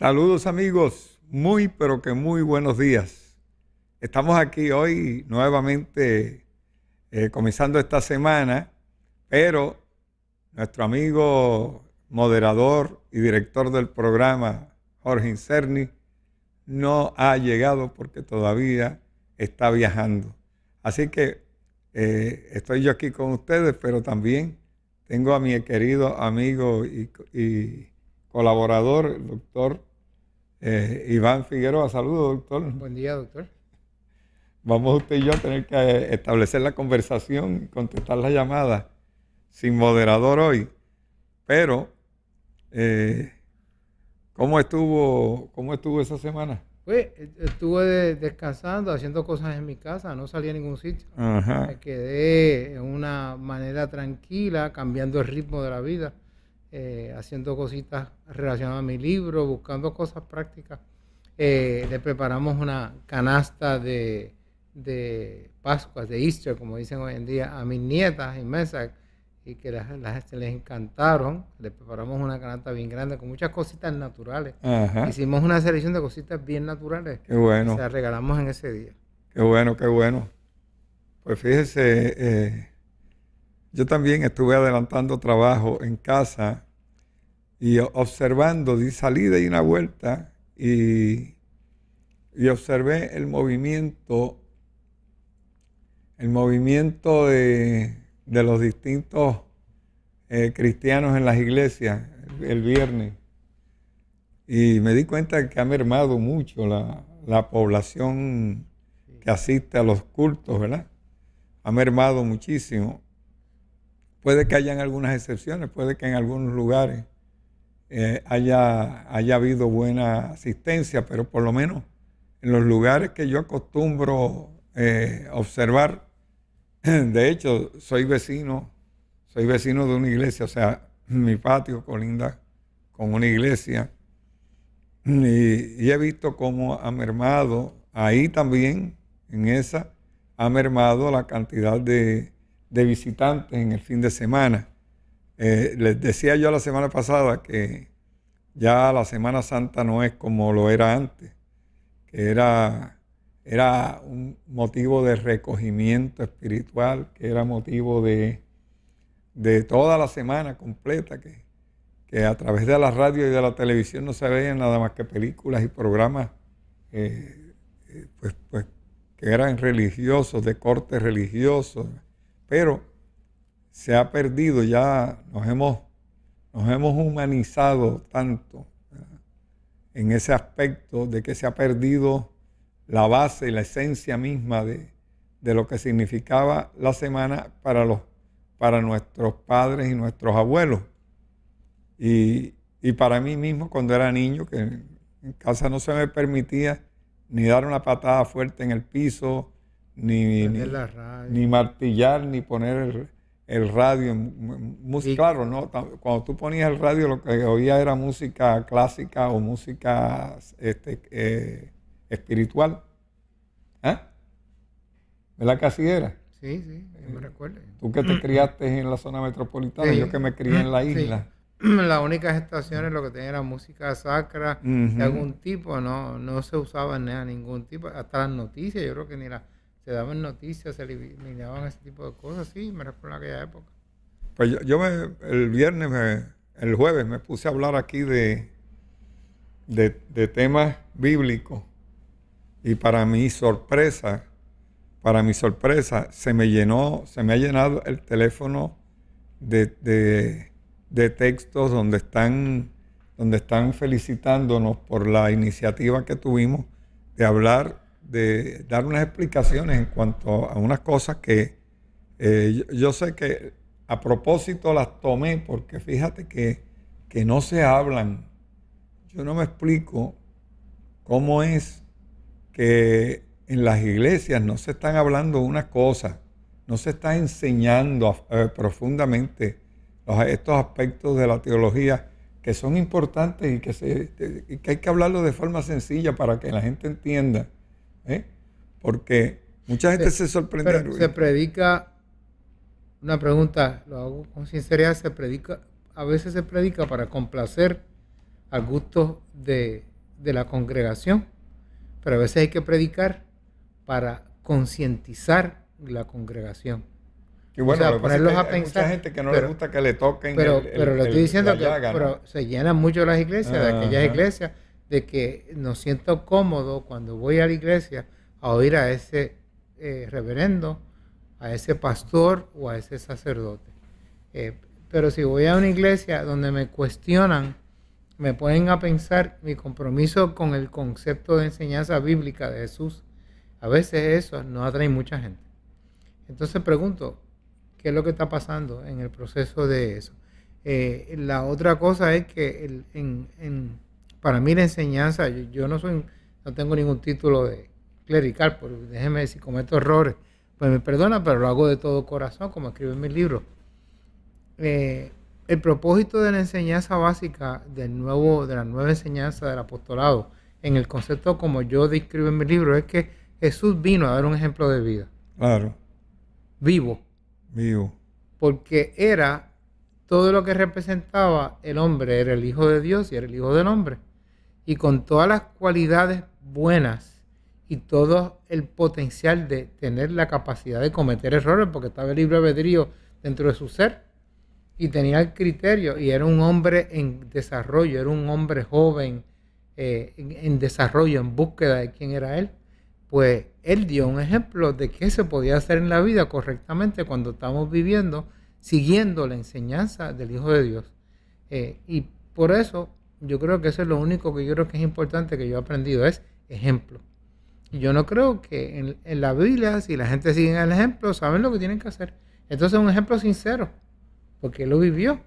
Saludos amigos, muy pero que muy buenos días. Estamos aquí hoy nuevamente eh, comenzando esta semana, pero nuestro amigo moderador y director del programa, Jorge Incerni, no ha llegado porque todavía está viajando. Así que eh, estoy yo aquí con ustedes, pero también tengo a mi querido amigo y, y colaborador, el doctor eh, Iván Figueroa, saludos, doctor. Buen día, doctor. Vamos usted y yo a tener que eh, establecer la conversación, contestar la llamada sin moderador hoy. Pero, eh, ¿cómo, estuvo, ¿cómo estuvo esa semana? Pues estuve descansando, haciendo cosas en mi casa, no salí a ningún sitio. Me quedé en una manera tranquila, cambiando el ritmo de la vida. Eh, haciendo cositas relacionadas a mi libro, buscando cosas prácticas. Eh, le preparamos una canasta de, de Pascuas, de Easter, como dicen hoy en día, a mis nietas mesas y que las, este, les encantaron. Le preparamos una canasta bien grande con muchas cositas naturales. Hicimos una selección de cositas bien naturales. Qué bueno. se las regalamos en ese día. Qué bueno, qué bueno. Pues fíjese, eh, yo también estuve adelantando trabajo en casa y observando, di salida y una vuelta y, observé el movimiento, el movimiento de, los distintos eh, cristianos en las iglesias el, viernes. Y me di cuenta que ha mermado mucho la, la población que asiste a los cultos, ¿verdad? Ha mermado muchísimo. Puede que hayan algunas excepciones, puede que en algunos lugares eh, haya, haya habido buena asistencia, pero por lo menos en los lugares que yo acostumbro eh, observar, de hecho, soy vecino, soy vecino de una iglesia, o sea, mi patio colinda con una iglesia, y, he visto cómo ha mermado ahí también, en esa, ha mermado la cantidad de, de visitantes en el fin de semana. Eh, les decía yo la semana pasada que ya la Semana Santa no es como lo era antes, que era, era un motivo de recogimiento espiritual, que era motivo de, de toda la semana completa, que, que, a través de la radio y de la televisión no se veían nada más que películas y programas eh, eh, pues, pues, que eran religiosos, de corte religioso, pero se ha perdido, ya nos hemos, nos hemos humanizado tanto en ese aspecto de que se ha perdido la base y la esencia misma de, lo que significaba la semana para, los, para nuestros padres y nuestros abuelos. Y, para mí mismo cuando era niño, que en casa no se me permitía ni dar una patada fuerte en el piso, ni, ni, martillar, ni poner el, el radio, música, claro, ¿no? Cuando tú ponías el radio lo que oía era música clásica o música este, eh, espiritual. ¿Eh? ¿Verdad que así era? Sí, sí, me eh, recuerdo. Tú que te criaste en la zona metropolitana, yo que me crié en la isla. Las únicas estaciones lo que tenía era música sacra de algún tipo, no, no se usaba nada, ningún tipo, hasta las noticias, yo creo que ni la daban noticias, se eliminaban ese tipo de cosas, sí, me recuerdo en aquella época. Pues yo, el viernes, el jueves, me puse a hablar aquí de, de, temas bíblicos y para mi sorpresa, para mi sorpresa, se me llenó, se me ha llenado el teléfono de, de textos donde están, donde están felicitándonos por la iniciativa que tuvimos de hablar de dar unas explicaciones en cuanto a unas cosas que eh, yo, sé que a propósito las tomé porque fíjate que, no se hablan. Yo no me explico cómo es que en las iglesias no se están hablando unas cosas, no se está enseñando eh, profundamente estos aspectos de la teología que son importantes y que, se, y que hay que hablarlo de forma sencilla para que la gente entienda. ¿eh? Porque mucha gente se, sorprende. se predica, una pregunta, lo hago con sinceridad, se predica, a veces se predica para complacer al gusto de, la congregación, pero a veces hay que predicar para concientizar la congregación. Y bueno, ponerlos a pensar. Mucha gente que no le gusta que le toquen. Pero, pero le estoy diciendo que pero se llenan mucho las iglesias, de aquellas iglesias de que no siento cómodo cuando voy a la iglesia a oír a ese eh, reverendo, a ese pastor o a ese sacerdote. Eh, pero si voy a una iglesia donde me cuestionan, me ponen a pensar mi compromiso con el concepto de enseñanza bíblica de Jesús, a veces eso no atrae mucha gente. Entonces pregunto, ¿qué es lo que está pasando en el proceso de eso? Eh, la otra cosa es que en para mí la enseñanza, yo, no soy, no tengo ningún título de clerical, pero déjeme decir, cometo errores, pues me perdona, pero lo hago de todo corazón, como escribo en mi libro. Eh, el propósito de la enseñanza básica del nuevo, de la nueva enseñanza del apostolado, en el concepto como yo describo en mi libro, es que Jesús vino a dar un ejemplo de vida. Claro. Vivo. Vivo. Porque era todo lo que representaba el hombre, era el Hijo de Dios y era el Hijo del Hombre y con todas las cualidades buenas y todo el potencial de tener la capacidad de cometer errores porque estaba el libre albedrío dentro de su ser y tenía el criterio y era un hombre en desarrollo, era un hombre joven eh, en, desarrollo, en búsqueda de quién era él, pues él dio un ejemplo de qué se podía hacer en la vida correctamente cuando estamos viviendo siguiendo la enseñanza del Hijo de Dios. Eh, y por eso yo creo que eso es lo único que yo creo que es importante que yo he aprendido, es ejemplo. yo no creo que en, la Biblia, si la gente sigue el ejemplo, saben lo que tienen que hacer. Entonces es un ejemplo sincero, porque él lo vivió.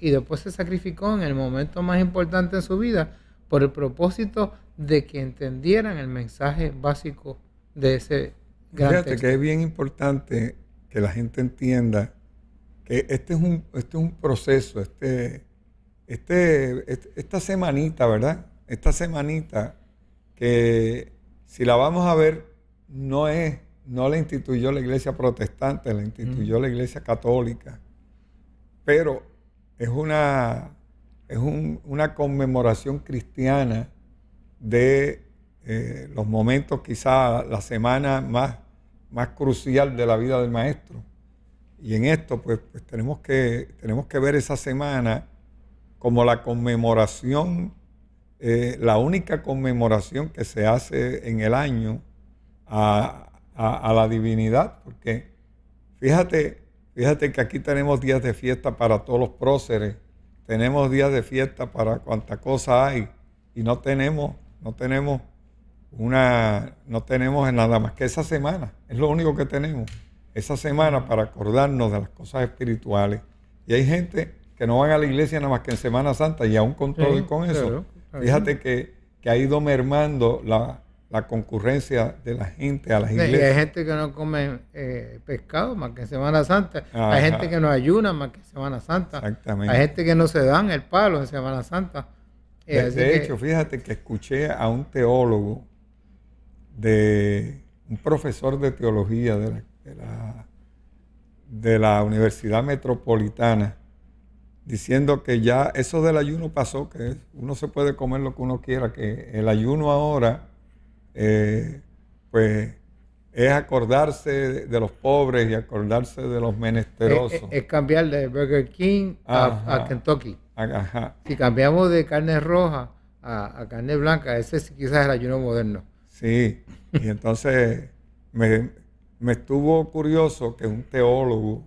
Y después se sacrificó en el momento más importante en su vida por el propósito de que entendieran el mensaje básico de ese gran Fíjate que es bien importante que la gente entienda que este es un, este es un proceso, este este, este, esta semanita, ¿verdad? Esta semanita que si la vamos a ver, no es, no la instituyó la iglesia protestante, la instituyó mm. la iglesia católica, pero es una, es una conmemoración cristiana de eh, los momentos, quizá la semana más, más crucial de la vida del maestro. Y en esto, pues, pues tenemos, que, tenemos que ver esa semana como la conmemoración, eh, la única conmemoración que se hace en el año a, la divinidad, porque fíjate, fíjate que aquí tenemos días de fiesta para todos los próceres, tenemos días de fiesta para cuanta cosa hay, y no tenemos, no tenemos una, no tenemos nada más que esa semana, es lo único que tenemos, esa semana para acordarnos de las cosas espirituales. Y hay gente que no van a la iglesia nada más que en Semana Santa y aún con todo y con eso, fíjate que, ha ido mermando la, concurrencia de la gente a las iglesias. hay gente que no come eh, pescado más que en Semana Santa, hay gente que no ayuna más que en Semana Santa, hay gente que no se dan el palo en Semana Santa. Eh, de, hecho, fíjate que escuché a un teólogo de un profesor de teología de la, de la Universidad Metropolitana diciendo que ya eso del ayuno pasó, que uno se puede comer lo que uno quiera, que el ayuno ahora, eh, pues es acordarse de los pobres y acordarse de los menesterosos. Es, cambiar de Burger King a, Kentucky. Si cambiamos de carne roja a, carne blanca, ese quizás es el ayuno moderno. Sí, y entonces me, me estuvo curioso que un teólogo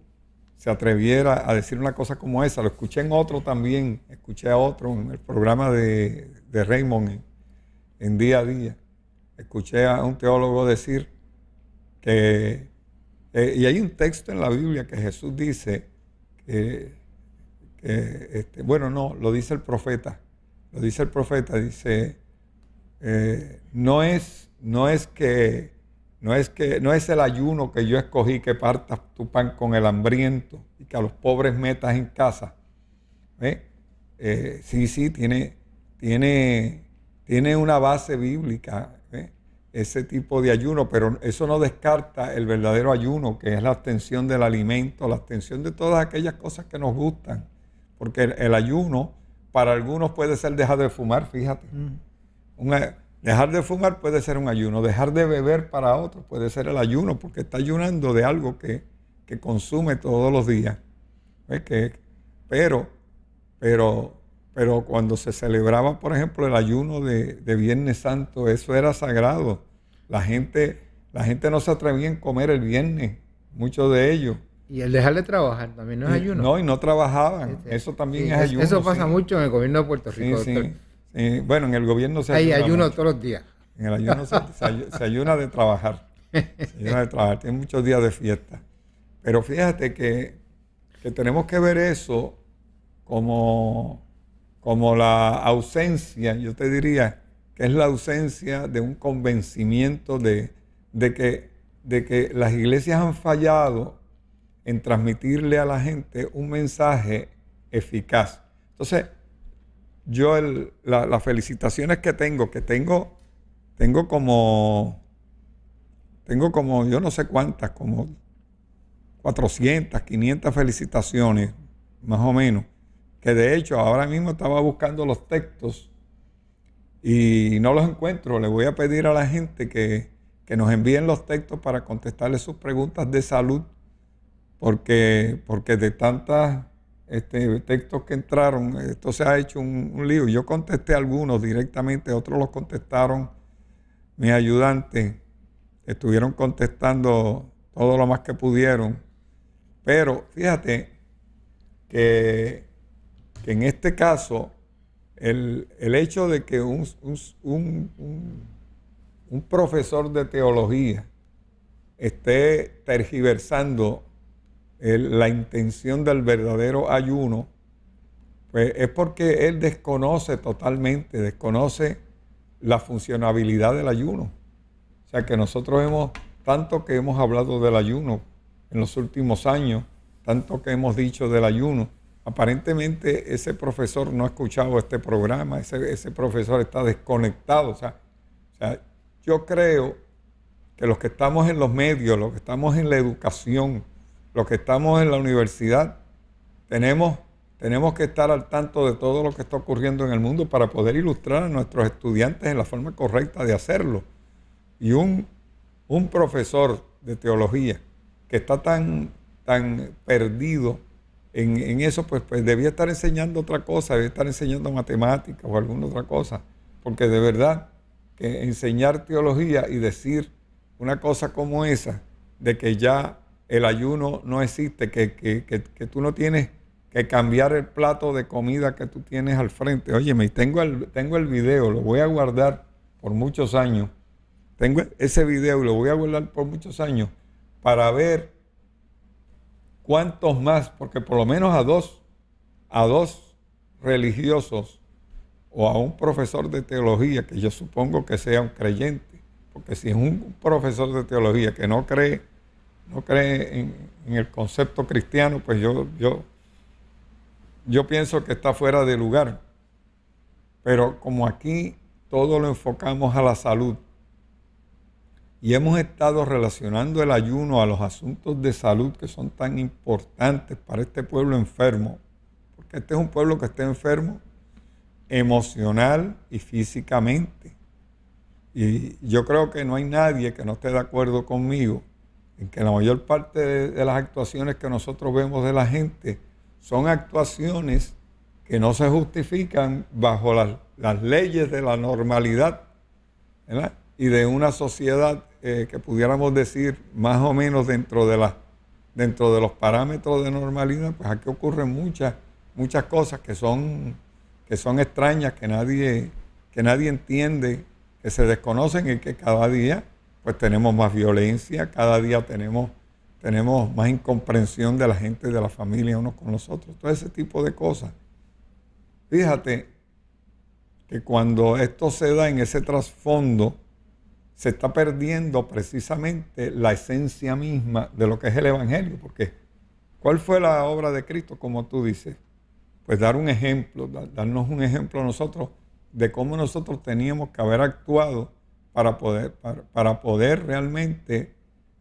se atreviera a decir una cosa como esa. Lo escuché en otro también, escuché a otro en el programa de, de Raymond en, día a día. Escuché a un teólogo decir que, eh, y hay un texto en la Biblia que Jesús dice, que, este, bueno, no, lo dice el profeta, lo dice el profeta, dice, eh, no, es, no es que no es, que, no es el ayuno que yo escogí que partas tu pan con el hambriento y que a los pobres metas en casa. ¿Eh? Eh, sí, sí, tiene, tiene, tiene una base bíblica ¿eh? ese tipo de ayuno, pero eso no descarta el verdadero ayuno, que es la abstención del alimento, la abstención de todas aquellas cosas que nos gustan. Porque el, ayuno para algunos puede ser dejar de fumar, fíjate. Mm. un Dejar de fumar puede ser un ayuno, dejar de beber para otro puede ser el ayuno, porque está ayunando de algo que, consume todos los días. pero, pero, pero cuando se celebraba, por ejemplo, el ayuno de, Viernes Santo, eso era sagrado. La gente, la gente no se atrevía a comer el viernes, muchos de ellos. Y el dejar de trabajar también no es ayuno. No, y no trabajaban. Este, eso también es, ayuno. Eso pasa mucho en el gobierno de Puerto Rico. Eh, bueno, en el gobierno se ayuna. Hay ayuno todos los días. En el ayuno se, ayuna de trabajar. Se ayuna de trabajar. Tiene muchos días de fiesta. Pero fíjate que, tenemos que ver eso como, como la ausencia, yo te diría, que es la ausencia de un convencimiento de, de, que, de que las iglesias han fallado en transmitirle a la gente un mensaje eficaz. Entonces, yo las felicitaciones que tengo, que tengo, tengo como, tengo como, yo no sé cuántas, como 400, 500 felicitaciones, más o menos. Que de hecho ahora mismo estaba buscando los textos y no los encuentro. Le voy a pedir a la gente que, nos envíen los textos para contestarle sus preguntas de salud, porque, porque de tantas este, textos que entraron. Esto se ha hecho un, libro lío. Yo contesté algunos directamente, otros los contestaron mis ayudantes. Estuvieron contestando todo lo más que pudieron. Pero fíjate que, en este caso, el, hecho de que un profesor de teología esté tergiversando la intención del verdadero ayuno, pues es porque él desconoce totalmente, desconoce la funcionabilidad del ayuno. O sea que nosotros hemos, tanto que hemos hablado del ayuno en los últimos años, tanto que hemos dicho del ayuno, aparentemente ese profesor no ha escuchado este programa, ese, profesor está desconectado. sea, o sea, yo creo que los que estamos en los medios, los que estamos en la educación, los que estamos en la universidad, tenemos, tenemos que estar al tanto de todo lo que está ocurriendo en el mundo para poder ilustrar a nuestros estudiantes en la forma correcta de hacerlo. Y un, profesor de teología que está tan, tan perdido en, eso, pues, pues, debía estar enseñando otra cosa, debía estar enseñando matemáticas o alguna otra cosa, porque de verdad que enseñar teología y decir una cosa como esa, de que ya el ayuno no existe, que, tú no tienes que cambiar el plato de comida que tú tienes al frente. Óyeme, tengo el, tengo el video, lo voy a guardar por muchos años. Tengo ese video y lo voy a guardar por muchos años para ver cuántos más, porque por lo menos a dos, a dos religiosos o a un profesor de teología, que yo supongo que sea un creyente, porque si es un profesor de teología que no cree, no cree en, el concepto cristiano, pues yo, yo, yo pienso que está fuera de lugar. Pero como aquí todo lo enfocamos a la salud y hemos estado relacionando el ayuno a los asuntos de salud que son tan importantes para este pueblo enfermo, porque este es un pueblo que está enfermo emocional y físicamente. Y yo creo que no hay nadie que no esté de acuerdo conmigo en que la mayor parte de, las actuaciones que nosotros vemos de la gente son actuaciones que no se justifican bajo las, leyes de la normalidad y de una sociedad eh, que pudiéramos decir más o menos dentro de, dentro de los parámetros de normalidad, pues aquí ocurren muchas, muchas cosas que son, que son extrañas, que nadie, que nadie entiende, que se desconocen y que cada día pues tenemos más violencia, cada día tenemos, tenemos más incomprensión de la gente, de la familia unos con los otros, todo ese tipo de cosas. Fíjate que cuando esto se da en ese trasfondo, se está perdiendo precisamente la esencia misma de lo que es el Evangelio, porque ¿cuál fue la obra de Cristo, como tú dices? Pues dar un ejemplo, darnos un ejemplo nosotros de cómo nosotros teníamos que haber actuado para poder, para, poder realmente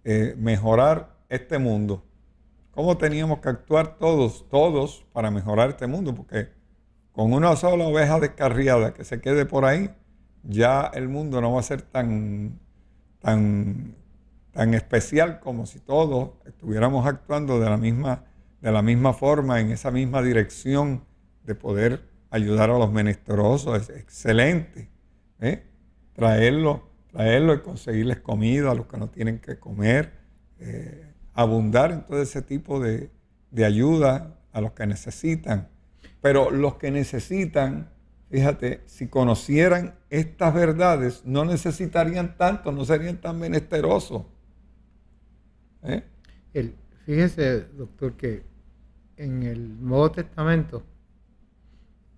eh, mejorar este mundo. ¿Cómo teníamos que actuar todos, todos, para mejorar este mundo? Porque con una sola oveja descarriada que se quede por ahí, ya el mundo no va a ser tan, tan, tan especial como si todos estuviéramos actuando de la misma, de la misma forma, en esa misma dirección de poder ayudar a los menesterosos. Es excelente. ¿eh? traerlo, traerlo y conseguirles comida a los que no tienen que comer, eh, abundar en todo ese tipo de, ayuda a los que necesitan. Pero los que necesitan, fíjate, si conocieran estas verdades, no necesitarían tanto, no serían tan menesterosos. ¿Eh? El, fíjese, doctor, que en el Nuevo Testamento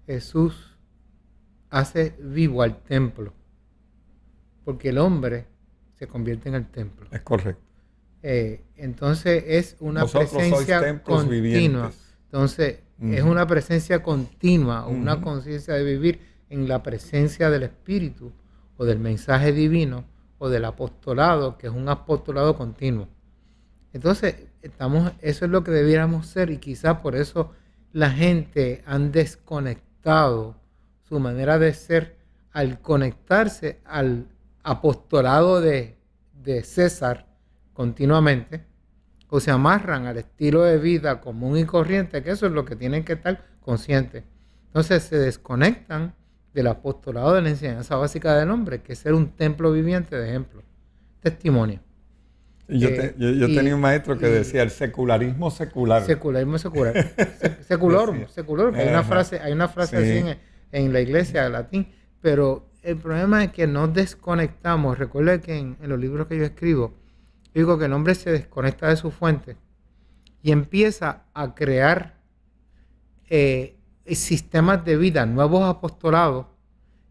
Jesús hace vivo al templo porque el hombre se convierte en el templo. Es correcto. Eh, entonces es una presencia continua. Entonces es una presencia continua, una conciencia de vivir en la presencia del Espíritu o del mensaje divino o del apostolado, que es un apostolado continuo. Entonces, estamos, eso es lo que debiéramos ser y quizás por eso la gente han desconectado su manera de ser al conectarse al apostolado de, César continuamente, o se amarran al estilo de vida común y corriente, que eso es lo que tienen que estar conscientes. Entonces se desconectan del apostolado de la enseñanza básica del hombre, que es ser un templo viviente de ejemplo, testimonio. Eh, yo, yo, tenía un maestro que decía el secularismo secular. Secularismo secular. secular, secular. Hay una frase, hay una frase así en, en, la iglesia de latín, pero el problema es que nos desconectamos. Recuerda que en, los libros que yo escribo, digo que el hombre se desconecta de su fuente y empieza a crear eh, sistemas de vida, nuevos apostolados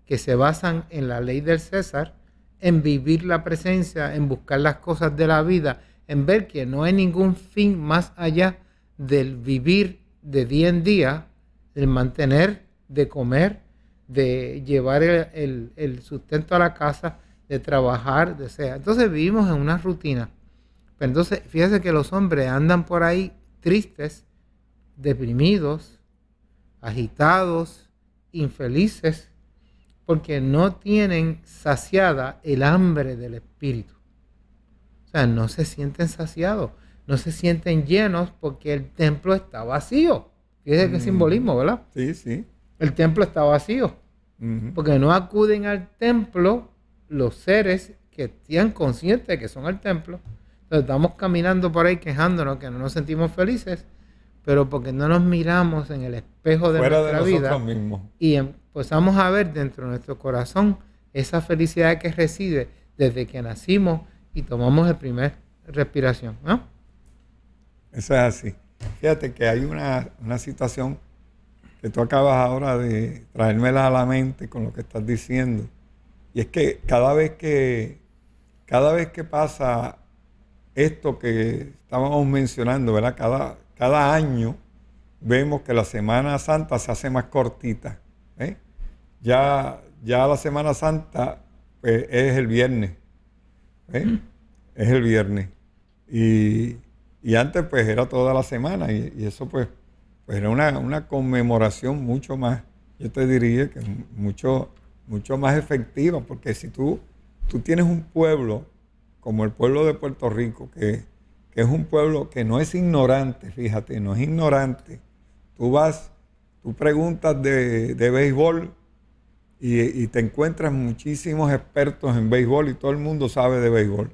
que se basan en la ley del César, en vivir la presencia, en buscar las cosas de la vida, en ver que no hay ningún fin más allá del vivir de día en día, del mantener, de comer, de llevar el, sustento a la casa, de trabajar, de Entonces vivimos en una rutina. Pero entonces, fíjense que los hombres andan por ahí tristes, deprimidos, agitados, infelices, porque no tienen saciada el hambre del espíritu. O sea, no se sienten saciados, no se sienten llenos porque el templo está vacío. Fíjense qué mm. simbolismo, ¿verdad? Sí, sí el templo está vacío. Porque no acuden al templo los seres que están conscientes de que son el templo. Entonces estamos caminando por ahí quejándonos que no nos sentimos felices, pero porque no nos miramos en el espejo de Fuera nuestra vida mismos. y empezamos a ver dentro de nuestro corazón esa felicidad que reside desde que nacimos y tomamos el primer respiración. Eso es así. Fíjate que hay una, una situación que tú acabas ahora de traérmela a la mente con lo que estás diciendo. Y es que cada vez que, cada vez que pasa esto que estábamos mencionando, ¿verdad? Cada, cada año vemos que la Semana Santa se hace más cortita. ¿eh? Ya, ya la Semana Santa pues, es el viernes. ¿eh? Es el viernes. Y, antes pues era toda la semana y eso pues pues era una, conmemoración mucho más, yo te diría que mucho, mucho más efectiva, porque si tú, tú tienes un pueblo como el pueblo de Puerto Rico, que, es un pueblo que no es ignorante, fíjate, no es ignorante. Tú vas, tú preguntas de, béisbol y, y te encuentras muchísimos expertos en béisbol y todo el mundo sabe de béisbol.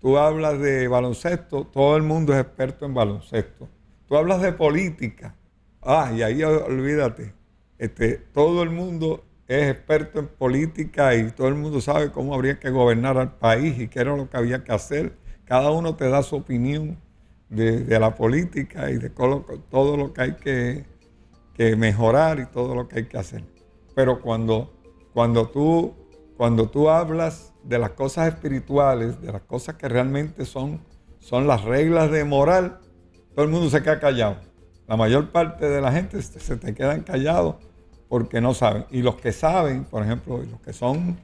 Tú hablas de baloncesto, todo el mundo es experto en baloncesto. Tú hablas de política, Ah, y ahí olvídate, este, todo el mundo es experto en política y todo el mundo sabe cómo habría que gobernar al país y qué era lo que había que hacer. Cada uno te da su opinión de, la política y de todo, lo que hay que, mejorar y todo lo que hay que hacer. Pero cuando, cuando, tú, cuando tú hablas de las cosas espirituales, de las cosas que realmente son, son las reglas de moral, todo el mundo se queda callado la mayor parte de la gente se te quedan callados porque no saben. Y los que saben, por ejemplo, los que son,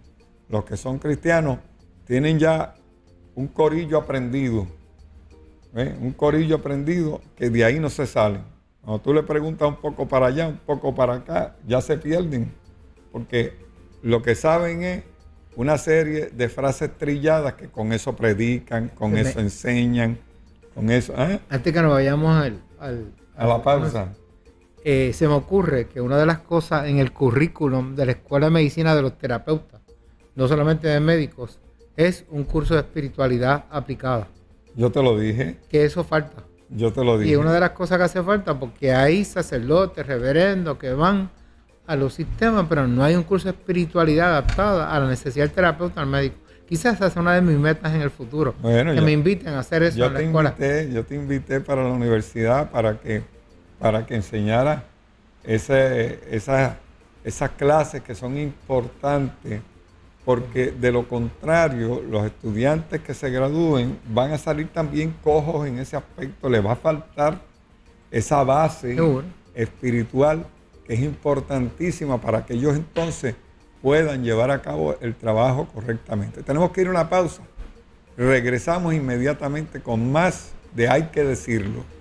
los que son cristianos, tienen ya un corillo aprendido. ¿eh? Un corillo aprendido que de ahí no se salen. Cuando tú le preguntas un poco para allá, un poco para acá, ya se pierden. Porque lo que saben es una serie de frases trilladas que con eso predican, con eso enseñan, con eso. ¿eh? Antes que nos vayamos al a la pausa. Eh, se me ocurre que una de las cosas en el currículum de la Escuela de Medicina de los terapeutas, no solamente de médicos, es un curso de espiritualidad aplicada. Yo te lo dije. Que eso falta. Yo te lo dije. Y una de las cosas que hace falta, porque hay sacerdotes, reverendos que van a los sistemas, pero no hay un curso de espiritualidad adaptada a la necesidad del terapeuta, al médico. Quizás esa es una de mis metas en el futuro. que me inviten a hacer eso yo en la te Invité, yo te invité para la universidad para que, para que enseñara esas, clases que son importantes, porque de lo contrario, los estudiantes que se gradúen van a salir también cojos en ese aspecto. Les va a faltar esa base espiritual que es importantísima para que ellos entonces puedan llevar a cabo el trabajo correctamente. Tenemos que ir a una pausa. Regresamos inmediatamente con más de Hay que decirlo.